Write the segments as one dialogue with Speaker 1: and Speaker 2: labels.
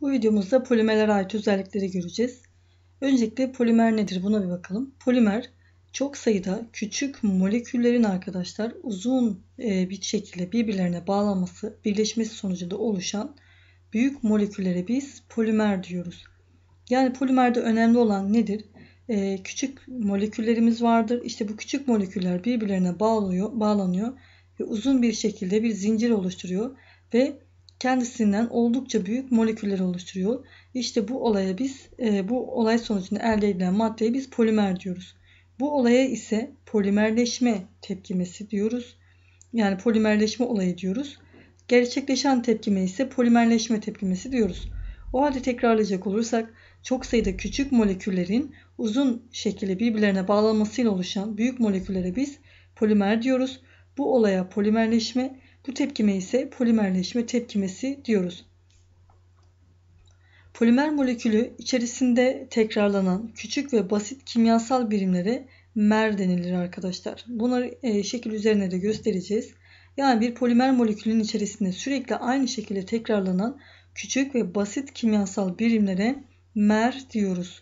Speaker 1: Bu videomuzda polimerlere ait özellikleri göreceğiz. Öncelikle polimer nedir buna bir bakalım. Polimer çok sayıda küçük moleküllerin arkadaşlar uzun e, bir şekilde birbirlerine bağlanması, birleşmesi sonucunda oluşan büyük moleküllere biz polimer diyoruz. Yani polimerde önemli olan nedir? E, küçük moleküllerimiz vardır. İşte bu küçük moleküller birbirlerine bağlıyor, bağlanıyor ve uzun bir şekilde bir zincir oluşturuyor ve kendisinden oldukça büyük moleküller oluşturuyor. İşte bu olaya biz e, bu olay sonucunda elde edilen maddeye biz polimer diyoruz. Bu olaya ise polimerleşme tepkimesi diyoruz. Yani polimerleşme olayı diyoruz. Gerçekleşen tepkime ise polimerleşme tepkimesi diyoruz. O halde tekrarlayacak olursak çok sayıda küçük moleküllerin uzun şekilde birbirlerine bağlanmasıyla oluşan büyük moleküllere biz polimer diyoruz. Bu olaya polimerleşme, bu tepkime ise polimerleşme tepkimesi diyoruz. Polimer molekülü içerisinde tekrarlanan küçük ve basit kimyasal birimlere mer denilir arkadaşlar. Bunları e, şekil üzerine de göstereceğiz. Yani bir polimer molekülün içerisinde sürekli aynı şekilde tekrarlanan küçük ve basit kimyasal birimlere mer diyoruz.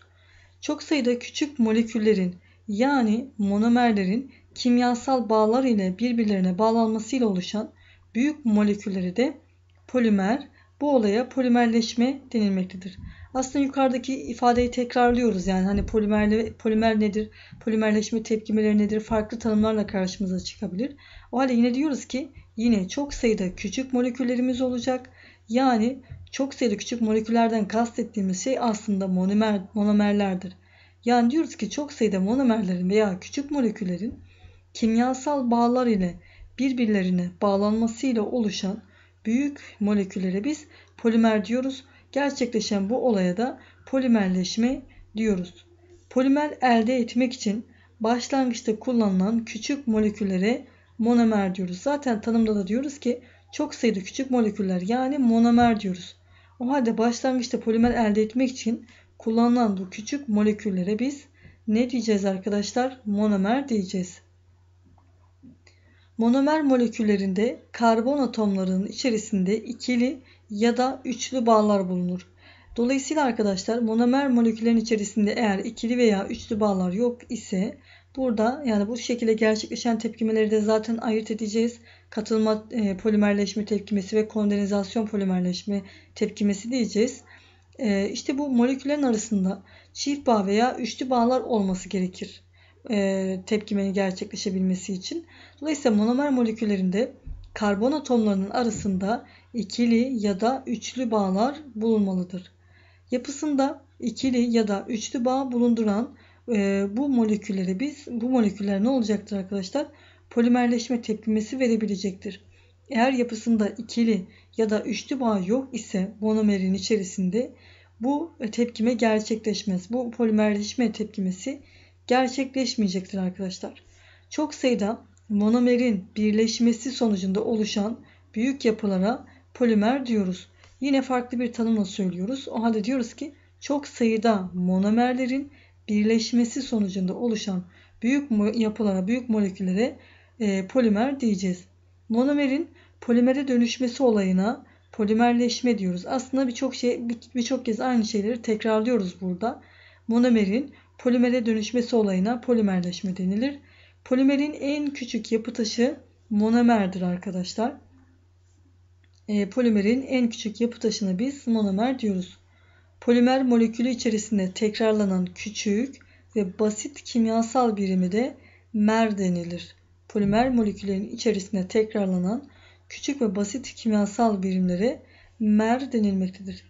Speaker 1: Çok sayıda küçük moleküllerin yani monomerlerin kimyasal bağlar ile birbirlerine bağlanmasıyla oluşan büyük molekülleri de polimer. Bu olaya polimerleşme denilmektedir. Aslında yukarıdaki ifadeyi tekrarlıyoruz yani hani polimerle, polimer nedir, polimerleşme tepkimeleri nedir farklı tanımlarla karşımıza çıkabilir. O halde yine diyoruz ki yine çok sayıda küçük moleküllerimiz olacak. Yani çok sayıda küçük moleküllerden kastettiğimiz şey aslında monomer, monomerlerdir. Yani diyoruz ki çok sayıda monomerlerin veya küçük moleküllerin kimyasal bağlar ile birbirlerine bağlanmasıyla oluşan büyük moleküllere biz polimer diyoruz. Gerçekleşen bu olaya da polimerleşme diyoruz. Polimer elde etmek için başlangıçta kullanılan küçük moleküllere monomer diyoruz. Zaten tanımda da diyoruz ki çok sayıda küçük moleküller yani monomer diyoruz. O halde başlangıçta polimer elde etmek için kullanılan bu küçük moleküllere biz ne diyeceğiz arkadaşlar? Monomer diyeceğiz. Monomer moleküllerinde karbon atomlarının içerisinde ikili ya da üçlü bağlar bulunur. Dolayısıyla arkadaşlar monomer moleküllerin içerisinde eğer ikili veya üçlü bağlar yok ise burada yani bu şekilde gerçekleşen tepkimeleri de zaten ayırt edeceğiz. Katılma e, polimerleşme tepkimesi ve kondenizasyon polimerleşme tepkimesi diyeceğiz. E, işte bu moleküllerin arasında çift bağ veya üçlü bağlar olması gerekir e, tepkimenin gerçekleşebilmesi için. Dolayısıyla monomer moleküllerinde karbon atomlarının arasında ikili ya da üçlü bağlar bulunmalıdır. Yapısında ikili ya da üçlü bağ bulunduran e, bu molekülleri biz bu moleküller ne olacaktır arkadaşlar? Polimerleşme tepkimesi verebilecektir. Eğer yapısında ikili ya da üçlü bağ yok ise monomerin içerisinde bu e, tepkime gerçekleşmez. Bu polimerleşme tepkimesi gerçekleşmeyecektir arkadaşlar. Çok sayıda monomerin birleşmesi sonucunda oluşan büyük yapılara polimer diyoruz. Yine farklı bir tanımla söylüyoruz. O halde diyoruz ki çok sayıda monomerlerin birleşmesi sonucunda oluşan büyük yapılara, büyük moleküllere e, polimer diyeceğiz. Monomerin polimere dönüşmesi olayına polimerleşme diyoruz. Aslında birçok şey birçok kez aynı şeyleri tekrarlıyoruz burada. Monomerin Polimere dönüşmesi olayına polimerleşme denilir. Polimerin en küçük yapı taşı monomerdir arkadaşlar. E, polimerin en küçük yapı taşına biz monomer diyoruz. Polimer molekülü içerisinde tekrarlanan küçük ve basit kimyasal birimi de mer denilir. Polimer moleküllerin içerisinde tekrarlanan küçük ve basit kimyasal birimlere mer denilmektedir.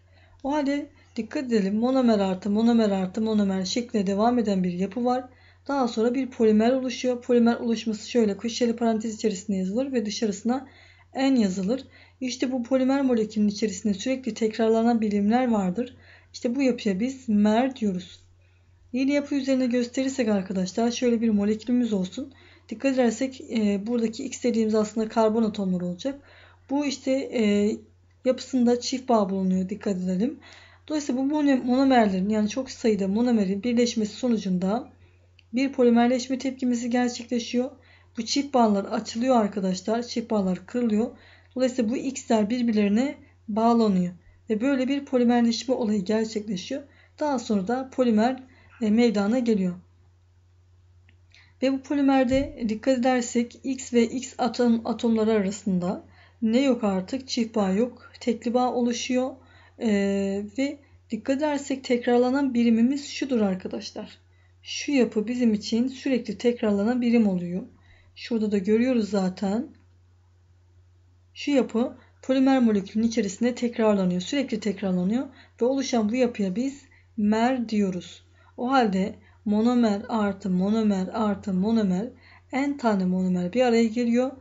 Speaker 1: O halde Dikkat edelim monomer artı monomer artı monomer şeklinde devam eden bir yapı var. Daha sonra bir polimer oluşuyor. Polimer oluşması şöyle köşeli parantez içerisinde yazılır ve dışarısına en yazılır. İşte bu polimer molekülün içerisinde sürekli tekrarlanan bilimler vardır. İşte bu yapıya biz mer diyoruz. Yeni yapı üzerine gösterirsek arkadaşlar şöyle bir molekülümüz olsun. Dikkat edersek e, buradaki x dediğimiz aslında karbon atomları olacak. Bu işte e, yapısında çift bağ bulunuyor dikkat edelim. Dolayısıyla bu monomerlerin yani çok sayıda monomerin birleşmesi sonucunda bir polimerleşme tepkimesi gerçekleşiyor. Bu çift bağlar açılıyor arkadaşlar. Çift bağlar kırılıyor. Dolayısıyla bu x'ler birbirlerine bağlanıyor. Ve böyle bir polimerleşme olayı gerçekleşiyor. Daha sonra da polimer e, meydana geliyor. Ve bu polimerde dikkat edersek X ve X atom, atomları arasında ne yok artık? Çift bağ yok. Tekli bağ oluşuyor. Ee, ve dikkat edersek tekrarlanan birimimiz şudur arkadaşlar. Şu yapı bizim için sürekli tekrarlanan birim oluyor. Şurada da görüyoruz zaten. Şu yapı polimer molekülün içerisinde tekrarlanıyor. Sürekli tekrarlanıyor ve oluşan bu yapıya biz mer diyoruz. O halde monomer artı monomer artı monomer en tane monomer bir araya geliyor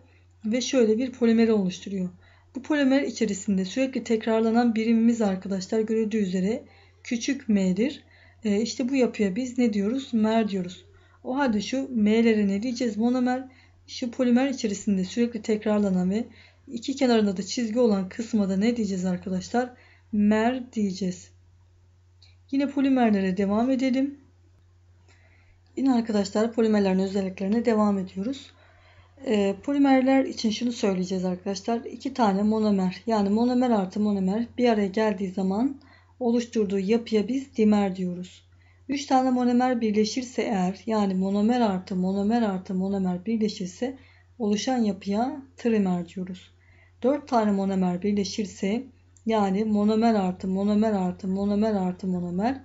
Speaker 1: ve şöyle bir polimeri oluşturuyor. Bu polimer içerisinde sürekli tekrarlanan birimimiz arkadaşlar görüldüğü üzere küçük m'dir. E, işte bu yapıya biz ne diyoruz? Mer diyoruz. O halde şu m'lere ne diyeceğiz? Monomer şu polimer içerisinde sürekli tekrarlanan ve iki kenarında da çizgi olan kısma da ne diyeceğiz arkadaşlar? Mer diyeceğiz. Yine polimerlere devam edelim. Yine arkadaşlar polimerlerin özelliklerine devam ediyoruz. E, polimerler için şunu söyleyeceğiz arkadaşlar. İki tane monomer yani monomer artı monomer bir araya geldiği zaman oluşturduğu yapıya biz dimer diyoruz. Üç tane monomer birleşirse eğer yani monomer artı monomer artı monomer birleşirse oluşan yapıya trimer diyoruz. Dört tane monomer birleşirse yani monomer artı monomer artı monomer artı monomer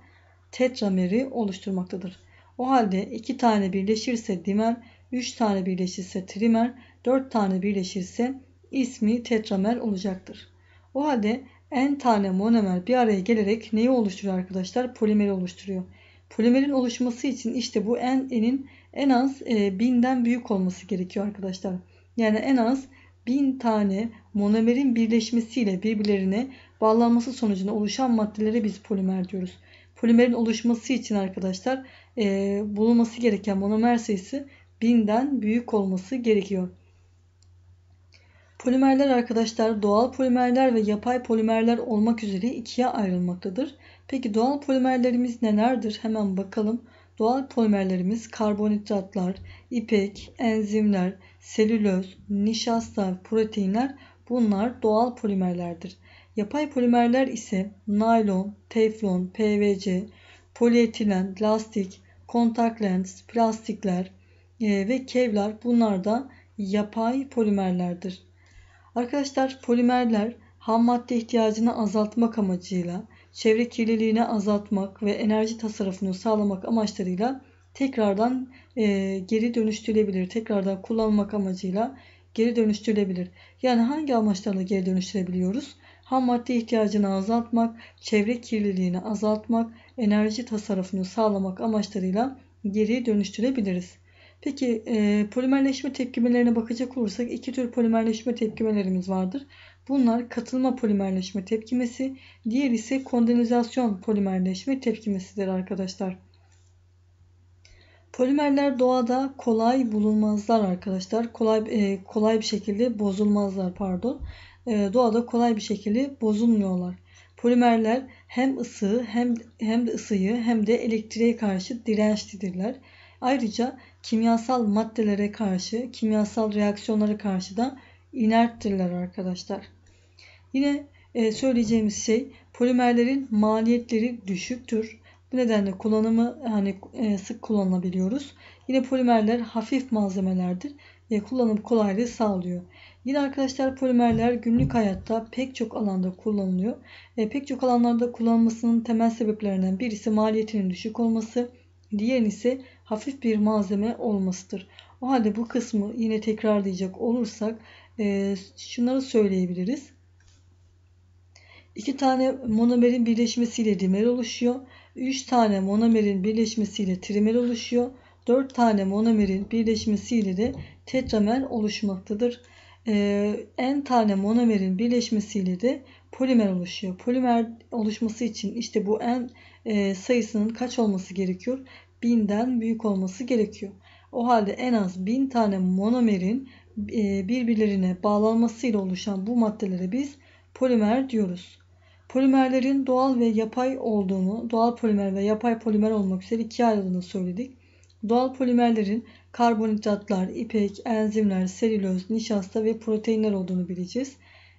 Speaker 1: tetrameri oluşturmaktadır. O halde iki tane birleşirse dimer 3 tane birleşirse trimer, 4 tane birleşirse ismi tetramer olacaktır. O halde n tane monomer bir araya gelerek neyi oluşturuyor arkadaşlar? Polimeri oluşturuyor. Polimerin oluşması için işte bu n'nin en az 1000'den e, büyük olması gerekiyor arkadaşlar. Yani en az 1000 tane monomerin birleşmesiyle birbirlerine bağlanması sonucunda oluşan maddelere biz polimer diyoruz. Polimerin oluşması için arkadaşlar e, bulunması gereken monomer sayısı 1000'den büyük olması gerekiyor. Polimerler arkadaşlar doğal polimerler ve yapay polimerler olmak üzere ikiye ayrılmaktadır. Peki doğal polimerlerimiz nelerdir? Hemen bakalım. Doğal polimerlerimiz karbonhidratlar, ipek, enzimler, selüloz, nişasta, proteinler bunlar doğal polimerlerdir. Yapay polimerler ise naylon, teflon, PVC, polietilen, lastik, kontak lens, plastikler, ee, ve kevlar bunlar da yapay polimerlerdir. Arkadaşlar polimerler ham madde ihtiyacını azaltmak amacıyla çevre kirliliğini azaltmak ve enerji tasarrufunu sağlamak amaçlarıyla tekrardan e, geri dönüştürülebilir. Tekrardan kullanmak amacıyla geri dönüştürülebilir. Yani hangi amaçlarla geri dönüştürebiliyoruz? Ham madde ihtiyacını azaltmak, çevre kirliliğini azaltmak, enerji tasarrufunu sağlamak amaçlarıyla geri dönüştürebiliriz. Peki e, polimerleşme tepkimelerine bakacak olursak iki tür polimerleşme tepkimelerimiz vardır. Bunlar katılma polimerleşme tepkimesi, diğer ise kondensasyon polimerleşme tepkimesidir arkadaşlar. Polimerler doğada kolay bulunmazlar arkadaşlar. Kolay e, kolay bir şekilde bozulmazlar pardon. E, doğada kolay bir şekilde bozulmuyorlar. Polimerler hem ısı hem hem de ısıyı hem de elektriğe karşı dirençlidirler. Ayrıca kimyasal maddelere karşı, kimyasal reaksiyonlara karşı da inerttirler arkadaşlar. Yine e, söyleyeceğimiz şey polimerlerin maliyetleri düşüktür. Bu nedenle kullanımı hani e, sık kullanabiliyoruz. Yine polimerler hafif malzemelerdir ve kullanım kolaylığı sağlıyor. Yine arkadaşlar polimerler günlük hayatta pek çok alanda kullanılıyor. E, pek çok alanlarda kullanılmasının temel sebeplerinden birisi maliyetinin düşük olması. Diğer ise hafif bir malzeme olmasıdır. O halde bu kısmı yine tekrarlayacak olursak e, şunları söyleyebiliriz. İki tane monomerin birleşmesiyle dimer oluşuyor. Üç tane monomerin birleşmesiyle trimer oluşuyor. Dört tane monomerin birleşmesiyle de tetramer oluşmaktadır. Ee, en tane monomerin birleşmesiyle de polimer oluşuyor. Polimer oluşması için işte bu en e, sayısının kaç olması gerekiyor? 1000'den büyük olması gerekiyor. O halde en az 1000 tane monomerin e, birbirlerine bağlanmasıyla oluşan bu maddelere biz polimer diyoruz. Polimerlerin doğal ve yapay olduğunu, doğal polimer ve yapay polimer olmak üzere iki ayrıldığını söyledik. Doğal polimerlerin karbonhidratlar, ipek, enzimler, selüloz, nişasta ve proteinler olduğunu bileceğiz.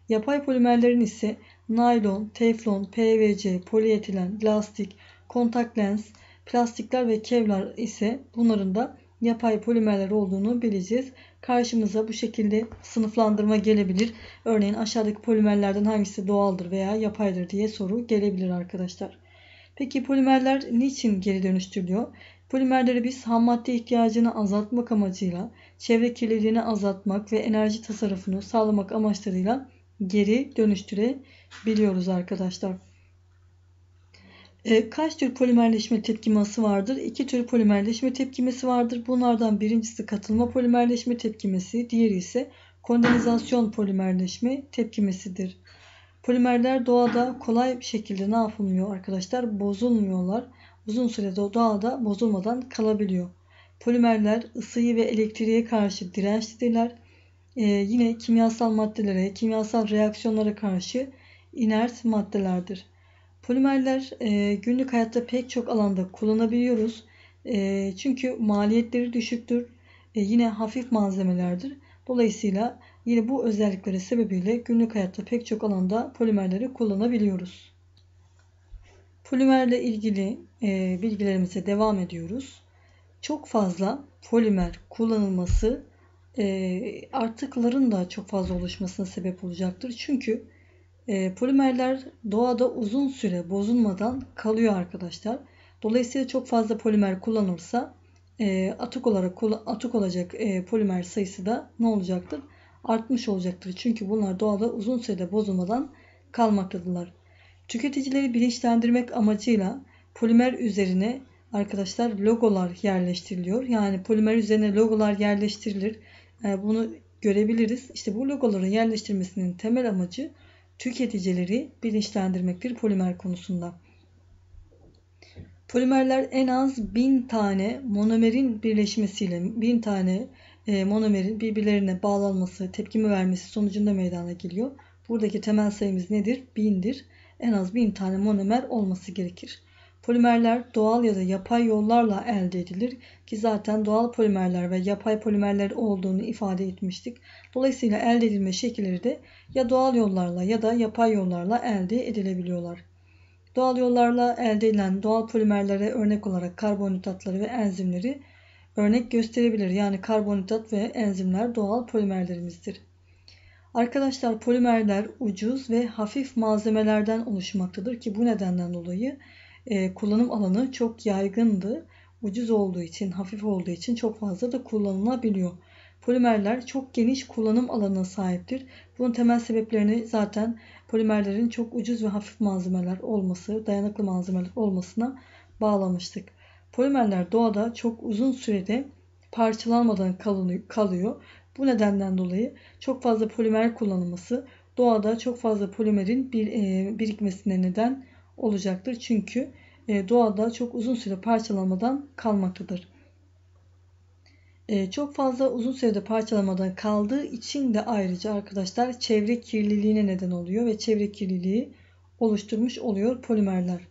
Speaker 1: Yapay polimerlerin ise naylon, teflon, PVC, polietilen, lastik, kontak lens, plastikler ve kevlar ise bunların da yapay polimerler olduğunu bileceğiz. Karşımıza bu şekilde sınıflandırma gelebilir. Örneğin aşağıdaki polimerlerden hangisi doğaldır veya yapaydır diye soru gelebilir arkadaşlar. Peki polimerler niçin geri dönüştürülüyor? Polimerleri biz ham madde ihtiyacını azaltmak amacıyla, çevre kirliliğini azaltmak ve enerji tasarrufunu sağlamak amaçlarıyla geri dönüştürebiliyoruz biliyoruz arkadaşlar. E, kaç tür polimerleşme tepkimesi vardır? İki tür polimerleşme tepkimesi vardır. Bunlardan birincisi katılma polimerleşme tepkimesi, diğeri ise kondensasyon polimerleşme tepkimesidir. Polimerler doğada kolay bir şekilde ne yapılmıyor arkadaşlar? Bozulmuyorlar. Uzun sürede doğada bozulmadan kalabiliyor. Polimerler ısıyı ve elektriğe karşı dirençlidirler. Ee, yine kimyasal maddelere, kimyasal reaksiyonlara karşı inert maddelerdir. Polimerler e, günlük hayatta pek çok alanda kullanabiliyoruz. E, çünkü maliyetleri düşüktür. E, yine hafif malzemelerdir. Dolayısıyla yine bu özellikleri sebebiyle günlük hayatta pek çok alanda polimerleri kullanabiliyoruz. Polimerle ilgili e, bilgilerimize devam ediyoruz. Çok fazla polimer kullanılması e, artıkların da çok fazla oluşmasına sebep olacaktır. Çünkü e, polimerler doğada uzun süre bozulmadan kalıyor arkadaşlar. Dolayısıyla çok fazla polimer kullanılırsa e, atık olarak atık olacak e, polimer sayısı da ne olacaktır? Artmış olacaktır. Çünkü bunlar doğada uzun sürede bozulmadan kalmaktadırlar. Tüketicileri bilinçlendirmek amacıyla polimer üzerine arkadaşlar logolar yerleştiriliyor. Yani polimer üzerine logolar yerleştirilir. Bunu görebiliriz. İşte bu logoların yerleştirmesinin temel amacı tüketicileri bilinçlendirmektir polimer konusunda. Polimerler en az 1000 tane monomerin birleşmesiyle 1000 tane e, monomerin birbirlerine bağlanması, tepkimi vermesi sonucunda meydana geliyor. Buradaki temel sayımız nedir? 1000'dir. En az 1000 tane monomer olması gerekir. Polimerler doğal ya da yapay yollarla elde edilir ki zaten doğal polimerler ve yapay polimerler olduğunu ifade etmiştik. Dolayısıyla elde edilme şekilleri de ya doğal yollarla ya da yapay yollarla elde edilebiliyorlar. Doğal yollarla elde edilen doğal polimerlere örnek olarak karbonhidratları ve enzimleri örnek gösterebilir. Yani karbonhidrat ve enzimler doğal polimerlerimizdir. Arkadaşlar polimerler ucuz ve hafif malzemelerden oluşmaktadır ki bu nedenden dolayı ee, kullanım alanı çok yaygındı. Ucuz olduğu için, hafif olduğu için çok fazla da kullanılabiliyor. Polimerler çok geniş kullanım alanına sahiptir. Bunun temel sebeplerini zaten polimerlerin çok ucuz ve hafif malzemeler olması, dayanıklı malzemeler olmasına bağlamıştık. Polimerler doğada çok uzun sürede parçalanmadan kalıyor. Bu nedenden dolayı çok fazla polimer kullanılması doğada çok fazla polimerin e, birikmesine neden olacaktır. Çünkü e, doğada çok uzun süre parçalamadan kalmaktadır. E, çok fazla uzun sürede parçalamadan kaldığı için de ayrıca arkadaşlar çevre kirliliğine neden oluyor ve çevre kirliliği oluşturmuş oluyor polimerler.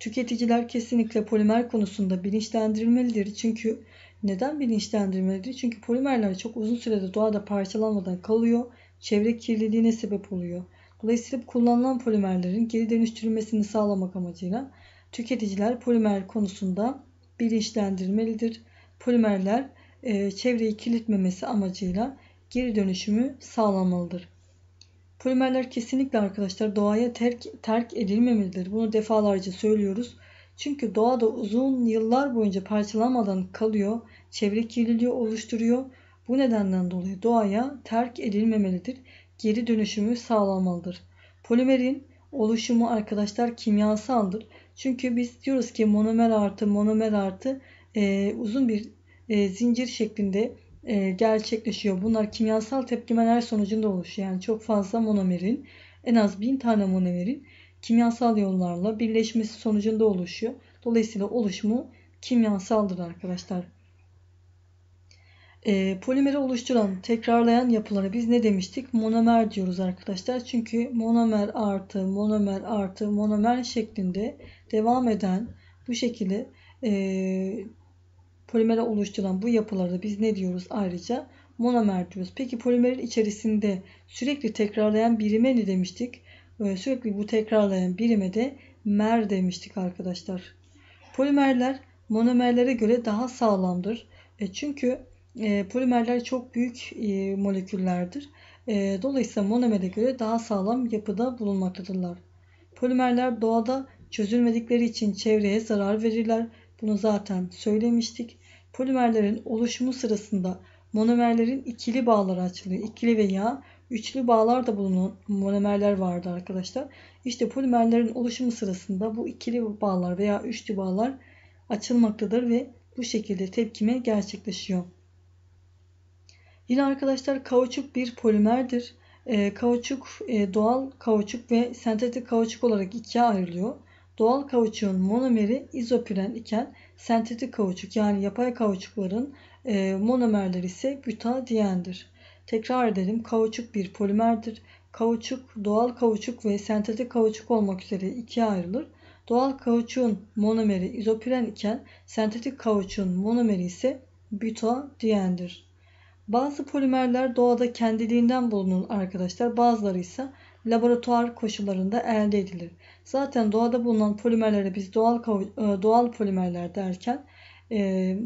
Speaker 1: Tüketiciler kesinlikle polimer konusunda bilinçlendirilmelidir. Çünkü neden bilinçlendirmelidir? Çünkü polimerler çok uzun sürede doğada parçalanmadan kalıyor. Çevre kirliliğine sebep oluyor. Dolayısıyla kullanılan polimerlerin geri dönüştürülmesini sağlamak amacıyla tüketiciler polimer konusunda bilinçlendirmelidir. Polimerler e, çevreyi kirletmemesi amacıyla geri dönüşümü sağlamalıdır. Polimerler kesinlikle arkadaşlar doğaya terk, terk edilmemelidir. Bunu defalarca söylüyoruz. Çünkü doğada uzun yıllar boyunca parçalanmadan kalıyor, çevre kirliliği oluşturuyor. Bu nedenden dolayı doğaya terk edilmemelidir geri dönüşümü sağlamalıdır. Polimerin oluşumu arkadaşlar kimyasaldır. Çünkü biz diyoruz ki monomer artı monomer artı e, uzun bir e, zincir şeklinde e, gerçekleşiyor. Bunlar kimyasal tepkimeler sonucunda oluşuyor. Yani çok fazla monomerin en az bin tane monomerin kimyasal yollarla birleşmesi sonucunda oluşuyor. Dolayısıyla oluşumu kimyasaldır arkadaşlar. E, polimeri oluşturan, tekrarlayan yapılara biz ne demiştik? Monomer diyoruz arkadaşlar. Çünkü monomer artı, monomer artı, monomer şeklinde devam eden bu şekilde e, polimere oluşturan bu yapılarda biz ne diyoruz ayrıca? Monomer diyoruz. Peki polimerin içerisinde sürekli tekrarlayan birime ne demiştik? E, sürekli bu tekrarlayan birime de mer demiştik arkadaşlar. Polimerler monomerlere göre daha sağlamdır. E, çünkü e, polimerler çok büyük e, moleküllerdir. E, dolayısıyla monomere göre daha sağlam yapıda bulunmaktadırlar. Polimerler doğada çözülmedikleri için çevreye zarar verirler. Bunu zaten söylemiştik. Polimerlerin oluşumu sırasında monomerlerin ikili bağları açılıyor. İkili veya üçlü bağlar da bulunan monomerler vardı arkadaşlar. İşte polimerlerin oluşumu sırasında bu ikili bağlar veya üçlü bağlar açılmaktadır ve bu şekilde tepkime gerçekleşiyor. Yine arkadaşlar kauçuk bir polimerdir. E, kauçuk e, doğal kauçuk ve sentetik kauçuk olarak ikiye ayrılıyor. Doğal kauçuğun monomeri izopiren iken sentetik kauçuk yani yapay kauçukların e, monomerleri ise butadiendir. Tekrar edelim kauçuk bir polimerdir. Kauçuk, doğal kauçuk ve sentetik kauçuk olmak üzere ikiye ayrılır. Doğal kauçuğun monomeri izopiren iken sentetik kauçuğun monomeri ise butadiendir. Bazı polimerler doğada kendiliğinden bulunur arkadaşlar. Bazıları ise laboratuvar koşullarında elde edilir. Zaten doğada bulunan polimerlere biz doğal e, doğal polimerler derken e,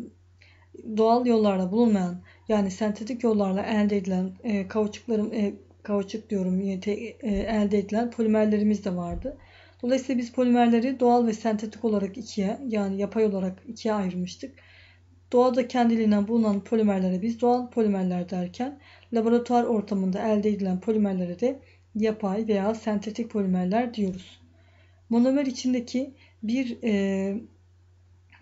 Speaker 1: doğal yollarla bulunmayan yani sentetik yollarla elde edilen e, kauçukların e, kauçuk diyorum elde edilen polimerlerimiz de vardı. Dolayısıyla biz polimerleri doğal ve sentetik olarak ikiye yani yapay olarak ikiye ayırmıştık. Doğada kendiliğinden bulunan polimerlere biz doğal polimerler derken laboratuvar ortamında elde edilen polimerlere de yapay veya sentetik polimerler diyoruz. Monomer içindeki bir e,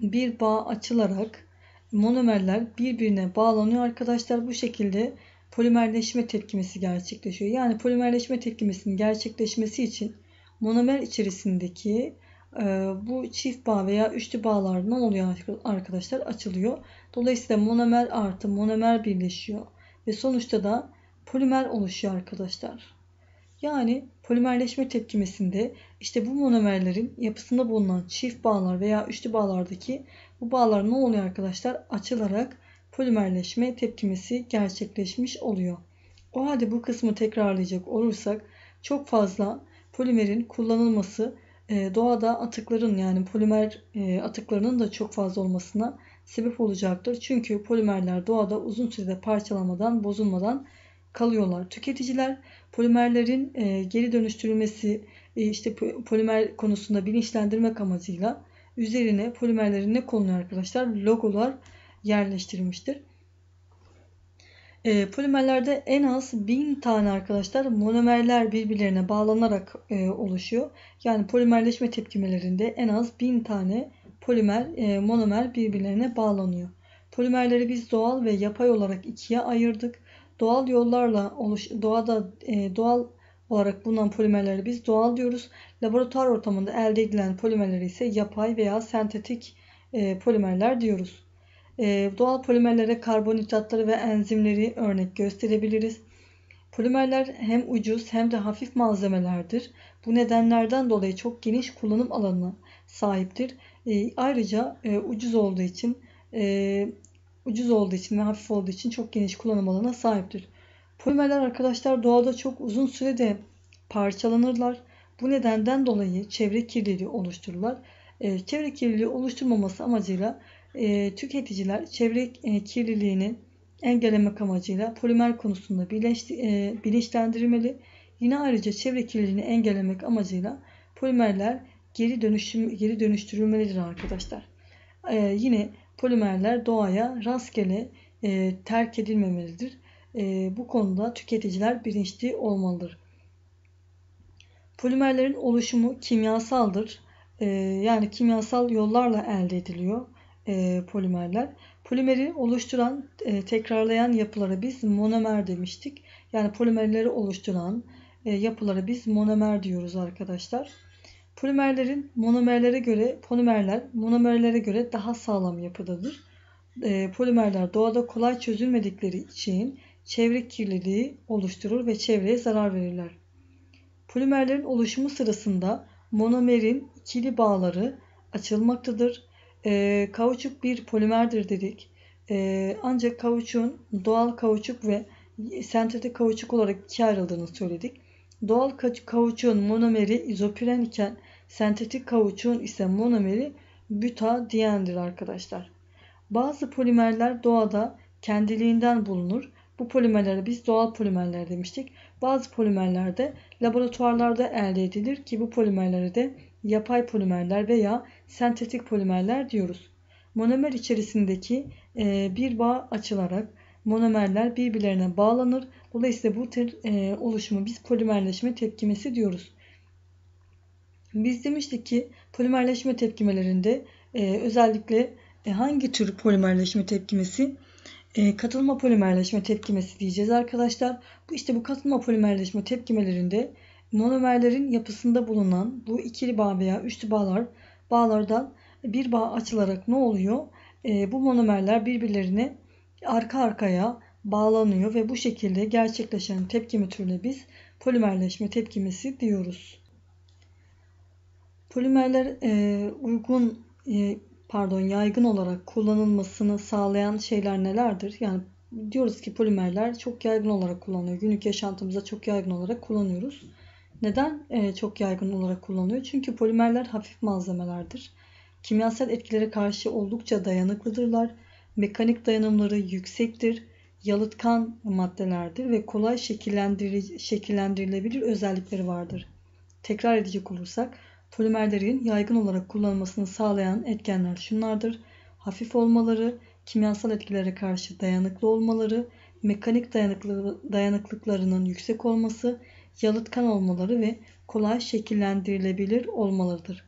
Speaker 1: bir bağ açılarak monomerler birbirine bağlanıyor arkadaşlar. Bu şekilde polimerleşme tepkimesi gerçekleşiyor. Yani polimerleşme tepkimesinin gerçekleşmesi için monomer içerisindeki ee, bu çift bağ veya üçlü bağlar ne oluyor arkadaşlar? Açılıyor. Dolayısıyla monomer artı monomer birleşiyor. Ve sonuçta da polimer oluşuyor arkadaşlar. Yani polimerleşme tepkimesinde işte bu monomerlerin yapısında bulunan çift bağlar veya üçlü bağlardaki bu bağlar ne oluyor arkadaşlar? Açılarak polimerleşme tepkimesi gerçekleşmiş oluyor. O halde bu kısmı tekrarlayacak olursak çok fazla polimerin kullanılması ee, doğada atıkların yani polimer e, atıklarının da çok fazla olmasına sebep olacaktır. Çünkü polimerler doğada uzun sürede parçalamadan, bozulmadan kalıyorlar. Tüketiciler polimerlerin e, geri dönüştürülmesi, e, işte polimer konusunda bilinçlendirmek amacıyla üzerine polimerlerin ne konuluyor arkadaşlar? Logolar yerleştirilmiştir. E, polimerlerde en az 1000 tane arkadaşlar monomerler birbirlerine bağlanarak e, oluşuyor. Yani polimerleşme tepkimelerinde en az 1000 tane polimer, e, monomer birbirlerine bağlanıyor. Polimerleri biz doğal ve yapay olarak ikiye ayırdık. Doğal yollarla oluş, doğada e, doğal olarak bulunan polimerleri biz doğal diyoruz. Laboratuvar ortamında elde edilen polimerleri ise yapay veya sentetik e, polimerler diyoruz. Ee, doğal polimerlere karbonhidratları ve enzimleri örnek gösterebiliriz. Polimerler hem ucuz hem de hafif malzemelerdir. Bu nedenlerden dolayı çok geniş kullanım alanına sahiptir. Ee, ayrıca e, ucuz olduğu için e, ucuz olduğu için ve hafif olduğu için çok geniş kullanım alanına sahiptir. Polimerler arkadaşlar doğada çok uzun sürede parçalanırlar. Bu nedenden dolayı çevre kirliliği oluştururlar. Ee, çevre kirliliği oluşturmaması amacıyla e, tüketiciler çevre e, kirliliğini engellemek amacıyla polimer konusunda bilinçli, e, bilinçlendirmeli. Yine ayrıca çevre kirliliğini engellemek amacıyla polimerler geri dönüşüm geri dönüştürülmelidir arkadaşlar. E, yine polimerler doğaya rastgele e, terk edilmemelidir. E, bu konuda tüketiciler bilinçli olmalıdır. Polimerlerin oluşumu kimyasaldır. E, yani kimyasal yollarla elde ediliyor e, polimerler. Polimeri oluşturan, e, tekrarlayan yapılara biz monomer demiştik. Yani polimerleri oluşturan e, yapılara biz monomer diyoruz arkadaşlar. Polimerlerin monomerlere göre, polimerler monomerlere göre daha sağlam yapıdadır. E, polimerler doğada kolay çözülmedikleri için çevre kirliliği oluşturur ve çevreye zarar verirler. Polimerlerin oluşumu sırasında monomerin ikili bağları açılmaktadır e, kauçuk bir polimerdir dedik. E, ancak kauçuğun doğal kauçuk ve sentetik kauçuk olarak ikiye ayrıldığını söyledik. Doğal kauçuğun monomeri izopiren iken sentetik kauçuğun ise monomeri diyendir arkadaşlar. Bazı polimerler doğada kendiliğinden bulunur. Bu polimerlere biz doğal polimerler demiştik. Bazı polimerler de laboratuvarlarda elde edilir ki bu polimerleri de yapay polimerler veya sentetik polimerler diyoruz. Monomer içerisindeki e, bir bağ açılarak monomerler birbirlerine bağlanır. Dolayısıyla bu tür e, oluşumu biz polimerleşme tepkimesi diyoruz. Biz demiştik ki polimerleşme tepkimelerinde e, özellikle hangi tür polimerleşme tepkimesi? E, katılma polimerleşme tepkimesi diyeceğiz arkadaşlar. Bu işte bu katılma polimerleşme tepkimelerinde monomerlerin yapısında bulunan bu ikili bağ veya üçlü bağlar bağlardan bir bağ açılarak ne oluyor? E, bu monomerler birbirlerine arka arkaya bağlanıyor ve bu şekilde gerçekleşen tepkime türüne biz polimerleşme tepkimesi diyoruz. Polimerler e, uygun e, pardon yaygın olarak kullanılmasını sağlayan şeyler nelerdir? Yani diyoruz ki polimerler çok yaygın olarak kullanılıyor. Günlük yaşantımızda çok yaygın olarak kullanıyoruz. Neden e, çok yaygın olarak kullanılıyor? Çünkü polimerler hafif malzemelerdir. Kimyasal etkilere karşı oldukça dayanıklıdırlar. Mekanik dayanımları yüksektir. Yalıtkan maddelerdir ve kolay şekillendirilebilir özellikleri vardır. Tekrar edecek olursak polimerlerin yaygın olarak kullanılmasını sağlayan etkenler şunlardır. Hafif olmaları, kimyasal etkilere karşı dayanıklı olmaları, mekanik dayanıklı, dayanıklıklarının yüksek olması, yalıtkan olmaları ve kolay şekillendirilebilir olmalarıdır.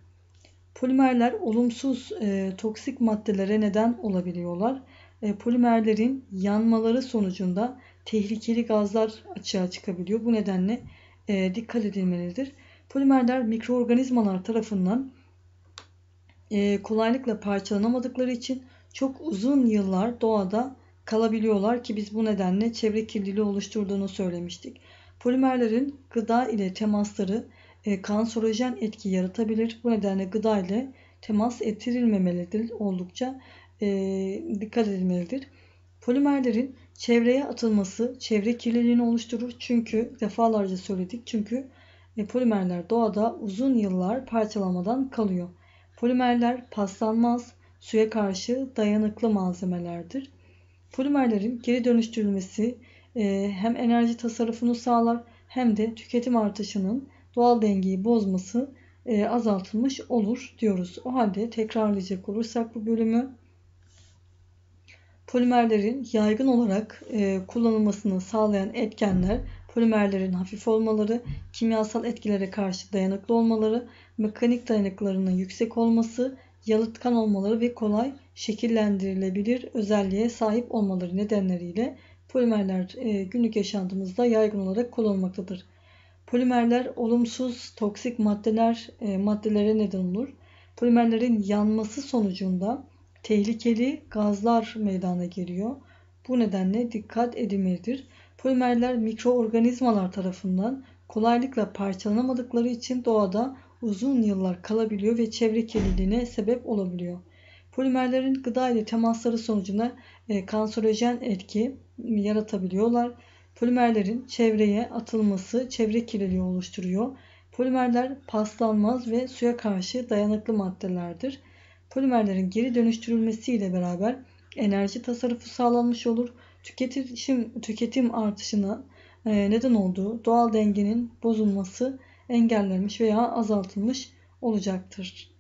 Speaker 1: Polimerler olumsuz e, toksik maddelere neden olabiliyorlar. E, polimerlerin yanmaları sonucunda tehlikeli gazlar açığa çıkabiliyor. Bu nedenle e, dikkat edilmelidir. Polimerler mikroorganizmalar tarafından e, kolaylıkla parçalanamadıkları için çok uzun yıllar doğada kalabiliyorlar ki biz bu nedenle çevre kirliliği oluşturduğunu söylemiştik. Polimerlerin gıda ile temasları e, kanserojen etki yaratabilir. Bu nedenle gıda ile temas ettirilmemelidir. Oldukça e, dikkat edilmelidir. Polimerlerin çevreye atılması çevre kirliliğini oluşturur. Çünkü defalarca söyledik. Çünkü e, polimerler doğada uzun yıllar parçalamadan kalıyor. Polimerler paslanmaz, suya karşı dayanıklı malzemelerdir. Polimerlerin geri dönüştürülmesi e, hem enerji tasarrufunu sağlar hem de tüketim artışının doğal dengeyi bozması e, azaltılmış olur diyoruz. O halde tekrarlayacak olursak bu bölümü polimerlerin yaygın olarak e, kullanılmasını sağlayan etkenler polimerlerin hafif olmaları, kimyasal etkilere karşı dayanıklı olmaları, mekanik dayanıklarının yüksek olması, yalıtkan olmaları ve kolay şekillendirilebilir özelliğe sahip olmaları nedenleriyle polimerler e, günlük yaşantımızda yaygın olarak kullanılmaktadır. Polimerler olumsuz toksik maddeler e, maddelere neden olur. Polimerlerin yanması sonucunda tehlikeli gazlar meydana geliyor. Bu nedenle dikkat edilmelidir. Polimerler mikroorganizmalar tarafından kolaylıkla parçalanamadıkları için doğada uzun yıllar kalabiliyor ve çevre kirliliğine sebep olabiliyor. Polimerlerin gıda ile temasları sonucunda e, kanserojen etki yaratabiliyorlar. Polimerlerin çevreye atılması çevre kirliliği oluşturuyor. Polimerler paslanmaz ve suya karşı dayanıklı maddelerdir. Polimerlerin geri dönüştürülmesiyle beraber enerji tasarrufu sağlanmış olur. Tüketim, tüketim artışına e, neden olduğu doğal dengenin bozulması engellenmiş veya azaltılmış olacaktır.